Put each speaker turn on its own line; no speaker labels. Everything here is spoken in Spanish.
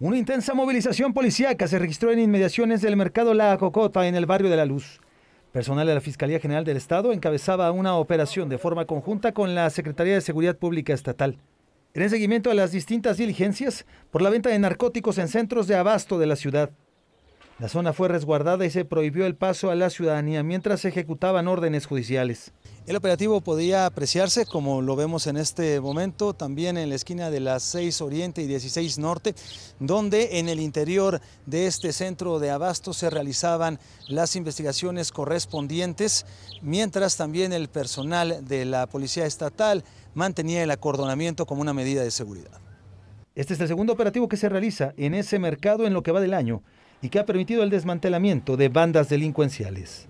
Una intensa movilización policíaca se registró en inmediaciones del mercado La Cocota en el barrio de La Luz. Personal de la Fiscalía General del Estado encabezaba una operación de forma conjunta con la Secretaría de Seguridad Pública Estatal. En seguimiento a las distintas diligencias por la venta de narcóticos en centros de abasto de la ciudad. La zona fue resguardada y se prohibió el paso a la ciudadanía mientras se ejecutaban órdenes judiciales. El operativo podía apreciarse, como lo vemos en este momento, también en la esquina de las 6 Oriente y 16 Norte, donde en el interior de este centro de abasto se realizaban las investigaciones correspondientes, mientras también el personal de la Policía Estatal mantenía el acordonamiento como una medida de seguridad. Este es el segundo operativo que se realiza en ese mercado en lo que va del año y que ha permitido el desmantelamiento de bandas delincuenciales.